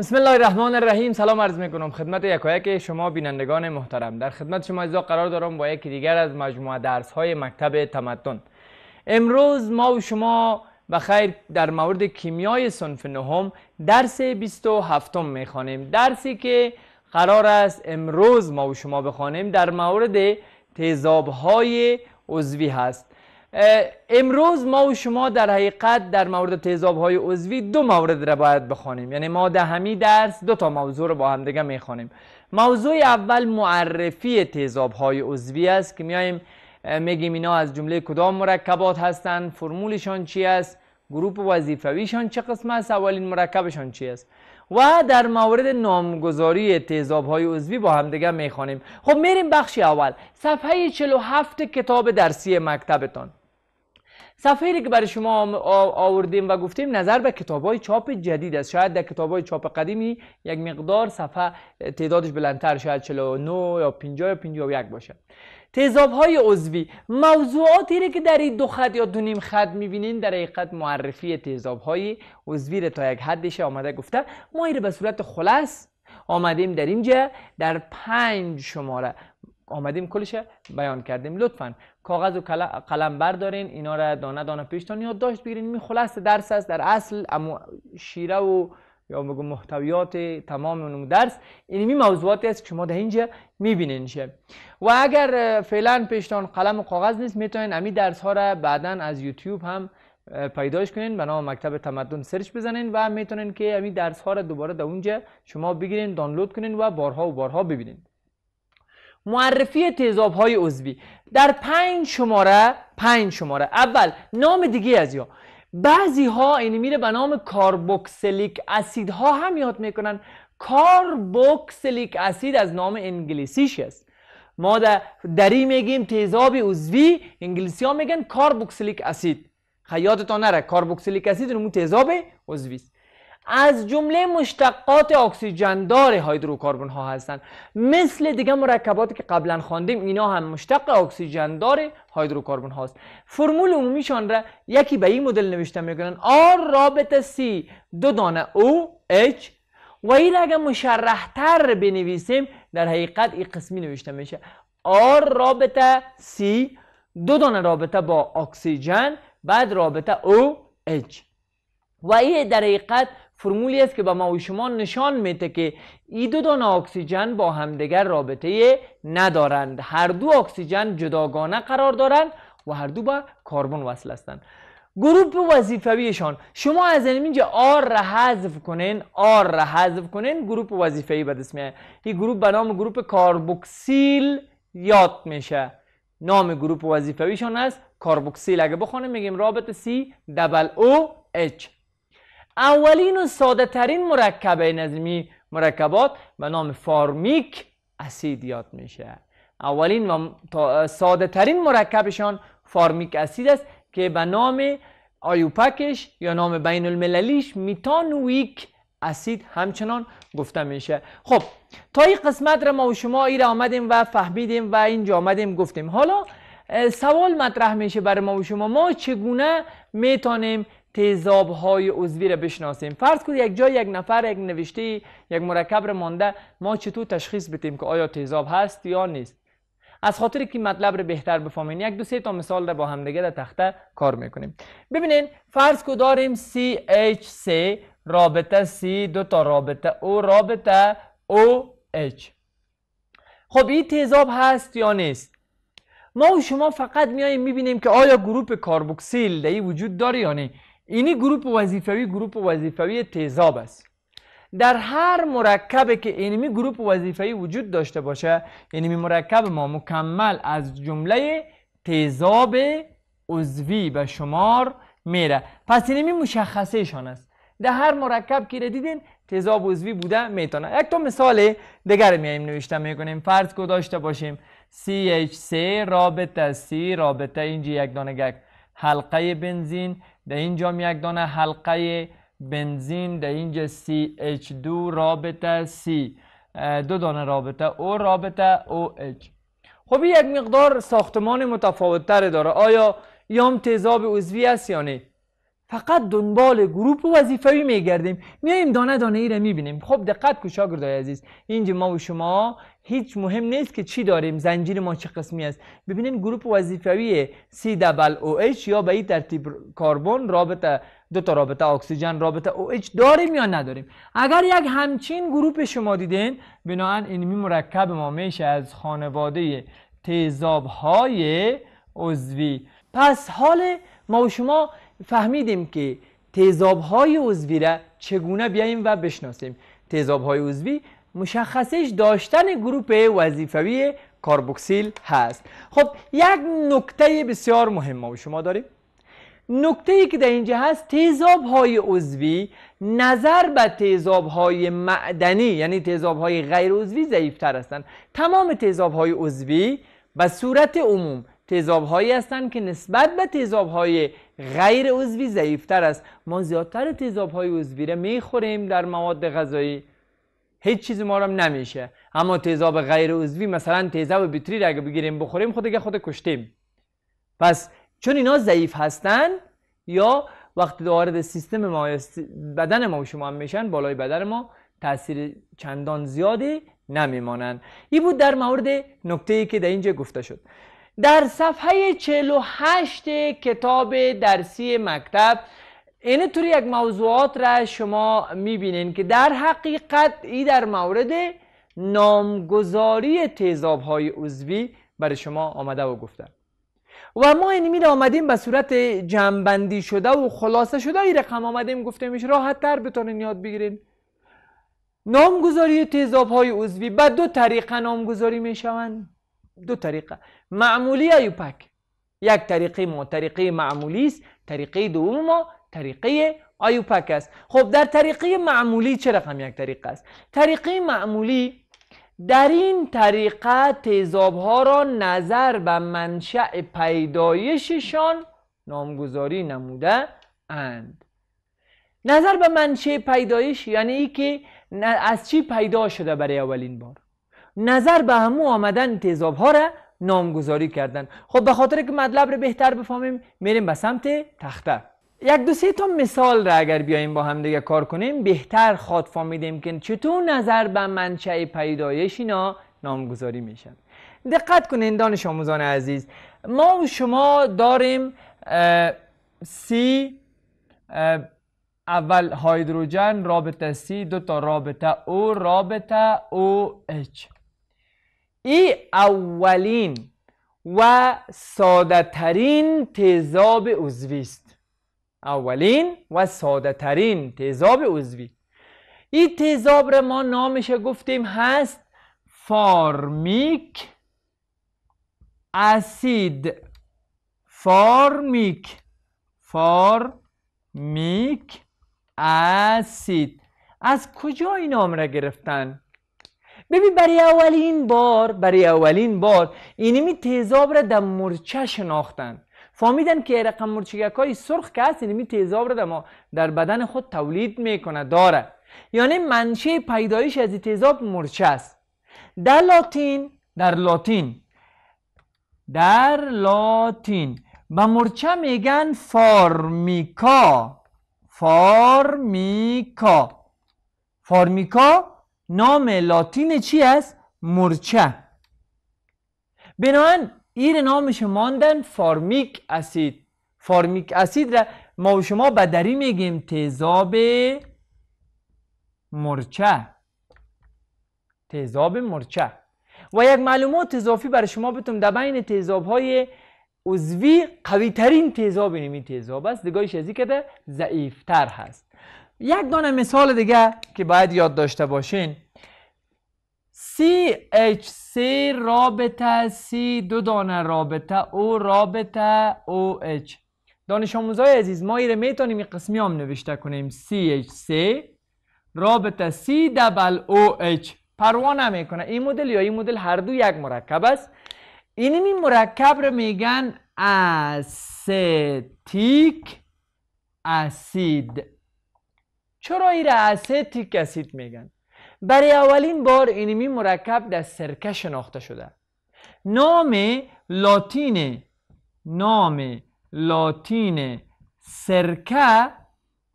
بسم الله الرحمن الرحیم سلام عرض میکنم خدمت یکایک شما بینندگان محترم در خدمت شما از قرار دارم با یکی دیگر از مجموعه درس های مکتب تمدن امروز ما و شما بخیر در مورد کیمیای صنف نهم درس 27 میخوانیم درسی که قرار است امروز ما و شما بخوانیم در مورد تیزاب های عضوی هست امروز ما و شما در حقیقت در مورد تیزاب های عضوی دو مورد را باید بخوانیم یعنی ما در همین درس دو تا موضوع رو با هم دیگه میخوانیم موضوع اول معرفی تیزاب های عضوی است که میایم میگیم اینا از جمله کدام مرکبات هستند فرمولشان چی است گروپ وظیفویشان چه قسم است اولین مرکبشان چی است و در مورد نامگذاری تیزاب های عضوی با همدیگه میخوانیم خب میریم بخش اول صفحه 47 کتاب درسی مکتبتان صفحه که برای شما آوردیم و گفتیم نظر به کتاب های چاپ جدید است شاید در کتاب های چاپ قدیمی یک مقدار صفحه تعدادش بلندتر شاید 49 یا 50 یا 51 باشه تیزاب های عضوی موضوعاتی را که در این دو خط یا دو نیم خط میبینین در حقیقت معرفی تیزاب های عضوی تا یک حدش آمده گفته ما این به صورت خلاص آمدیم در اینجا در پنج شماره آمدیم کلش بیان کردیم لطفا کاغذ و قلم بردارین اینا را دانه دانه پیشتان یاد داشت بگیرین می خلاص درس است در اصل اما شیره و یا بگو محتویات تمام اون درس اینمی موضوعاتی است که شما در اینجا میبینین شه و اگر فعلا پیشتان قلم و کاغذ نیست میتونین امی درس ها را بعدا از یوتیوب هم پیداش کنین به مکتب تمدن سرچ بزنین و میتونین که امی درس ها را دوباره در اونجا شما بگیرین دانلود کنین و بارها و بارها ببینین معرفی تیزاب های عضوی در پنج شماره پنج شماره اول نام دیگه از یا بعضی ها این یعنی میره به نام کاربوکسلیک اسید ها هم یاد میکنن کاربوکسلیک اسید از نام انگلیسیش است ما در دری میگیم تیزاب عضوی انگلیسی ها میگن کاربوکسلیک اسید خیاتتان نره کاربوکسلیک اسید نمون تیزاب عضوی است از جمله مشتقات اکسیژن دار ها هستند مثل دیگه مرکباتی که قبلا خواندیم اینا هم مشتق اکسیژن دار هیدروکربن هاست فرمول عمومیشان را یکی به این مدل نوشته میکنن R رابطه C دو دانه O H و این اگر مشرح بنویسیم در حقیقت این قسمی نوشته میشه R رابطه C دو دانه رابطه با اکسیژن بعد رابطه O H و این در حقیقت فرمولی است که به ما و شما نشان میده که ای دو دانه اکسیژن با همدیگر رابطه ندارند هر دو اکسیژن جداگانه قرار دارند و هر دو به کربن وصل هستند گروپ وظیفویشان شما از اینجا آر را حذف کنین آر را حذف کنین گروپ وظیفه‌ای به دست میاد این گروپ به نام گروپ کاربوکسیل یاد میشه نام گروپ وظیفویشان است کاربوکسیل اگه بخونیم میگیم رابطه سی دبل او اچ اولین و ساده ترین مرکب نظمی مرکبات به نام فارمیک اسید یاد میشه اولین و ساده ترین مرکبشان فارمیک اسید است که به نام آیوپکش یا نام بین المللیش میتانویک اسید همچنان گفته میشه خب تا این قسمت را ما و شما ای آمدیم و فهمیدیم و اینجا آمدیم گفتیم حالا سوال مطرح میشه برای ما و شما ما چگونه میتانیم تیزاب های عضوی را بشناسیم فرض کنید یک جای یک نفر یک نوشته یک مرکب را مانده ما چطور تشخیص بدیم که آیا تیزاب هست یا نیست از خاطر که مطلب رو بهتر بفهمین یک دو سه تا مثال را با دیگه در تخته کار میکنیم ببینین فرض کو داریم CH3 رابطه C دو تا رابطه O رابطه OH خب این تیزاب هست یا نیست ما و شما فقط میاییم میبینیم که آیا گروپ کاربوکسیل در وجود داره یا نه اینی گروپ وظیفوی گروپ وظیفوی تیزاب است در هر مرکبی که اینمی گروپ وظیفه‌ای وجود داشته باشه اینمی مرکب ما مکمل از جمله تیزاب عضوی به شمار میره پس اینمی شان است در هر مرکب که دیدین تیزاب عضوی بوده میتونه یک تا مثال دیگر میایم نوشته میکنیم فرض کو داشته باشیم CH3 رابطه C رابطه اینجی یک دانگک حلقه بنزین در اینجا یک دانه حلقه بنزین در اینجا CH2 رابطه C دو دانه رابطه O رابطه OH خب یک مقدار ساختمان متفاوت تر داره آیا یام تیزاب عضوی است یا نه فقط دنبال گروپ و وظیفوی میگردیم میایم دانه دانه ای را میبینیم خب دقت کو شاگردای عزیز اینجا ما و شما هیچ مهم نیست که چی داریم زنجیر ما چه قسمی است ببینین گروپ وظیفوی COOH یا به این ترتیب کربن رابطه دو تا رابطه اکسیژن رابطه OH داریم یا نداریم اگر یک همچین گروپ شما دیدین بناهن این مرکب ما میشه از خانواده تیزاب های عضوی پس حال ما و شما فهمیدیم که تیزاب های عضوی را چگونه بیاییم و بشناسیم تیزاب های عضوی مشخصش داشتن گروپ وظیفوی کاربوکسیل هست خب یک نکته بسیار مهم ما و شما داریم نکته ای که در اینجا هست تیزاب های عضوی نظر به تیزاب های معدنی یعنی تیزاب های غیر عضوی ضعیفتر هستند تمام تیزاب های عضوی به صورت عموم تیزاب هایی هستند که نسبت به تیزاب های غیر عضوی ضعیفتر است ما زیادتر تیزاب های عضوی را میخوریم در مواد غذایی هیچ چیز ما را نمیشه اما تیزاب غیر عضوی مثلا تیزاب بیتری را اگه بگیریم بخوریم خود دیگه خود کشتیم پس چون اینا ضعیف هستند یا وقتی وارد سیستم ما بدن ما شما هم میشن بالای بدن ما تاثیر چندان زیادی نمیمانند این بود در مورد نکته ای که در اینجا گفته شد در صفحه 48 کتاب درسی مکتب اینطوری یک موضوعات را شما میبینین که در حقیقت ای در مورد نامگذاری تیزاب های عضوی برای شما آمده و گفته. و ما این میره آمدیم به صورت جمبندی شده و خلاصه شده ای رقم آمدیم گفته میشه راحت تر بتونین یاد بگیرین نامگذاری تیزاب های عضوی به دو طریقه نامگذاری میشوند دو طریقه معمولی یا یک طریقه ما طریقه معمولی است طریقه دوم ما طریقه آیوپک است خب در طریقه معمولی چه رقم یک طریقه است طریقه معمولی در این طریقه تیزاب ها را نظر به منشأ پیدایششان نامگذاری نموده اند نظر به منشأ پیدایش یعنی ای که از چی پیدا شده برای اولین بار نظر به همو آمدن تیزاب ها را نامگذاری کردن خب به خاطر که مطلب رو بهتر بفهمیم میریم به سمت تخته یک دو سه تا مثال را اگر بیایم با هم دیگه کار کنیم بهتر خواد فهمیدیم که چطور نظر به منشأ پیدایش اینا نامگذاری میشن دقت کنین دانش آموزان عزیز ما و شما داریم سی اول هایدروژن رابطه سی دو تا رابطه او رابطه او اچ ای اولین و ساده ترین تیزاب عضوی است اولین و ساده ترین تیزاب عضوی این تیزاب را ما نامش گفتیم هست فارمیک اسید فارمیک فارمیک اسید از کجا این نام را گرفتن ببین برای اولین بار برای اولین بار اینمی تیزاب را در مرچه شناختن فهمیدن که رقم مرچگک های سرخ که هست اینمی تیزاب را در, در بدن خود تولید میکنه داره یعنی منشه پیدایش از تیزاب مرچه است در لاتین در لاتین در لاتین به مرچه میگن فارمیکا فارمیکا فارمیکا نام لاتین چی است مرچه بنابراین این نامش ماندن فارمیک اسید فارمیک اسید را ما و شما به دری میگیم تیزاب مرچه تیزاب مرچه و یک معلومات اضافی برای شما بتونم در بین تیزاب های عضوی قوی ترین تیزاب این تیزاب است دگاهش از کده ضعیف تر هست یک دانه مثال دیگه که باید یاد داشته باشین CHC رابطه C دو دانه رابطه او رابطه OH دانش آموزای عزیز ما ایره میتونیم قسمی هم نوشته کنیم CH3 رابطه C دبل OH پروا کنه این مدل یا این مدل هر دو یک مرکب است این مرکب رو میگن استیک اسید چرا این را استیک اسید میگن برای اولین بار اینمی مرکب در سرکه شناخته شده نام لاتین نام لاتین سرکه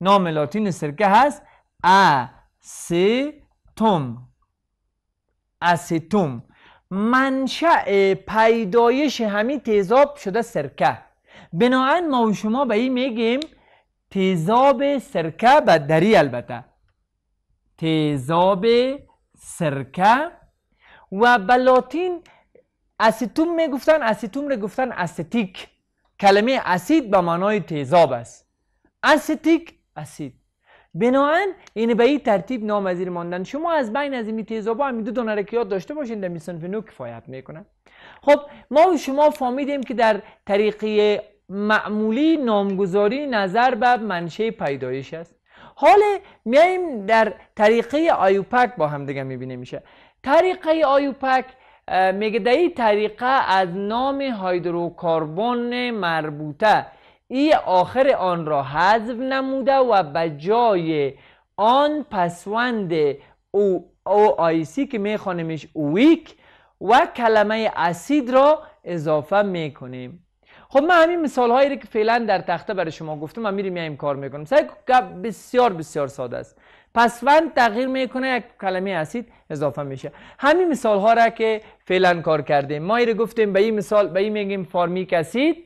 نام لاتین سرکه هست اسیتوم استوم منشأ پیدایش همین تیزاب شده سرکه بناهن ما و شما به این میگیم تیزاب سرکه به دری البته تیزاب سرکه و بلاتین می میگفتن اسیتوم رو گفتن استیک کلمه اسید به معنای تیزاب است استیک اسید بناهن این به این ترتیب نامزیر ماندن شما از بین از این تیزابا همین دو دونه که یاد داشته باشین در صنف نو کفایت میکنن خب ما و شما فهمیدیم که در طریقه معمولی نامگذاری نظر به منشه پیدایش است حال میایم در طریقه آیوپک با هم دیگه میبینه میشه طریقه آیوپک میگه در طریقه از نام هایدروکاربون مربوطه ای آخر آن را حذف نموده و به جای آن پسوند او, او آیسی که میخوانیمش اویک و کلمه اسید را اضافه میکنیم خب من همین مثال هایی که فعلا در تخته برای شما گفتم من میریم این کار میکنم سعی بسیار بسیار ساده است پس پسوند تغییر میکنه یک کلمه اسید اضافه میشه همین مثال ها را که فعلا کار کردیم ما رو گفتیم به این مثال به این میگیم فارمیک اسید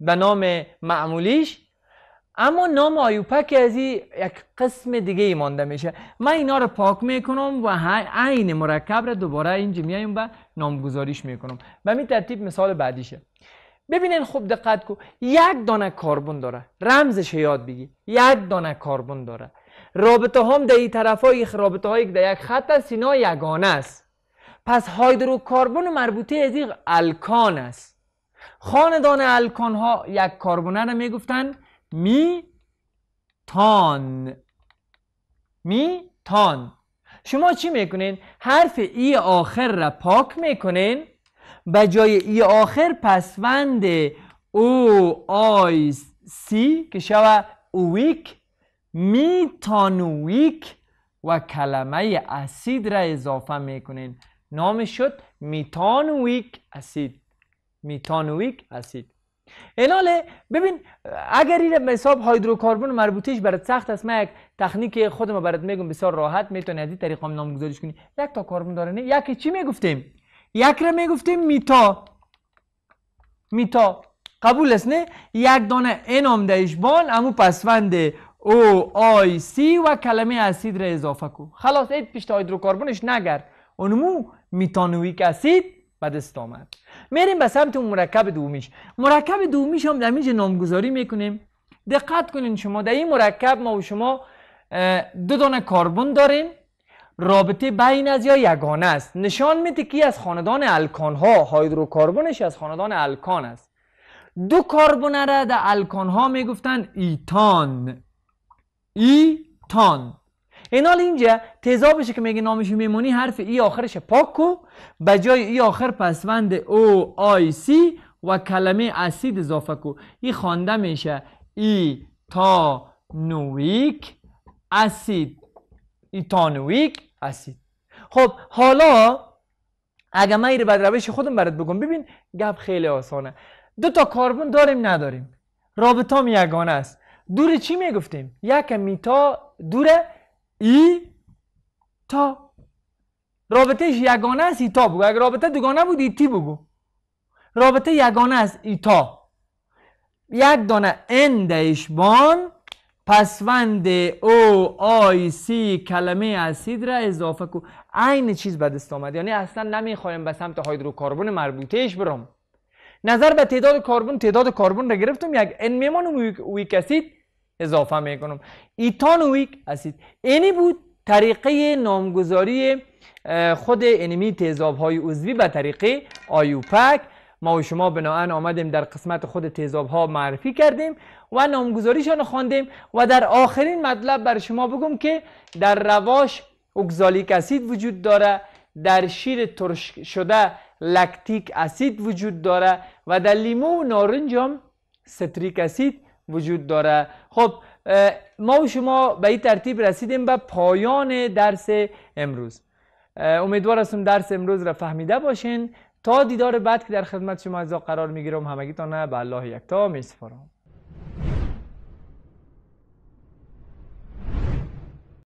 به نام معمولیش اما نام آیوپک از یک قسم دیگه ای مانده میشه من اینا رو پاک میکنم و عین مرکب رو دوباره اینجا میایم و نامگذاریش میکنم و می ترتیب مثال بعدیشه ببینین خوب دقت کو یک دانه کربن داره رمزش یاد بگی یک دانه کربن داره رابطه هم در این طرف های رابطه هایی که در یک خط است اینا یگانه است پس کاربن مربوطه از این الکان است خاندان الکان ها یک کربونه رو میگفتن می تان می تان شما چی میکنین؟ حرف ای آخر را پاک میکنین به جای ای آخر پسوند او آی سی که شوه اویک میتانویک و کلمه اسید را اضافه میکنین نام شد میتانویک اسید میتانویک اسید ایناله ببین اگر این حساب کاربون مربوطیش برات سخت است من یک تکنیک خودم برات میگم بسیار راحت میتونی از این هم نام کنی یک تا کاربون داره نه یکی چی میگفتیم یک می گفتیم میتا میتا قبول است نه یک دانه انام دهش بان امو پسوند او آی سی و کلمه اسید را اضافه کو خلاص ایت پیشت کاربونش نگر اونمو میتانویک اسید به دست آمد میریم به سمت مرکب دومیش مرکب دومیش هم نامگذاری میکنیم دقت کنین شما در این مرکب ما و شما دو دانه کاربون داریم رابطه بین از یا یگانه است نشان میده که از خاندان الکان ها هایدروکاربنش از خاندان الکان است دو کاربن را در الکان ها میگفتن ایتان ایتان این حال اینجا تیزابش که میگه نامش میمونی حرف ای آخرش پاکو کو به جای ای آخر پسوند او آی سی و کلمه اسید اضافه کو ای خوانده میشه ایتانویک اسید ایتانویک هستید خب حالا اگه من ایره بد روش خودم برات بگم ببین گپ خیلی آسانه دو تا داریم نداریم رابطه هم یگانه است دور چی میگفتیم یک میتا دور ای تا رابطهش یگانه است ای تا بگو اگر رابطه دوگانه بود ای تی بگو رابطه یگانه است ای تا یک دانه باند پسوند او آی سی کلمه اسید را اضافه کو عین چیز به دست آمد یعنی اصلا نمیخوایم به سمت هیدروکربن مربوطهش برم نظر به تعداد کربن تعداد کربن را گرفتم یک ان میمون ویک اسید اضافه میکنم ایتان ویک اسید اینی بود طریقه نامگذاری خود انمی تیزاب های عضوی به طریقه آیوپک ما و شما بناهن آمدیم در قسمت خود تیزاب ها معرفی کردیم و نامگذاریشان رو خواندیم و در آخرین مطلب بر شما بگم که در رواش اگزالیک اسید وجود داره در شیر ترش شده لکتیک اسید وجود داره و در لیمو و نارنج هم ستریک اسید وجود داره خب ما و شما به این ترتیب رسیدیم به پایان درس امروز امیدوار هستم درس امروز را فهمیده باشین تا دیدار بعد که در خدمت شما از قرار میگیرم نه به الله یکتا میسپارم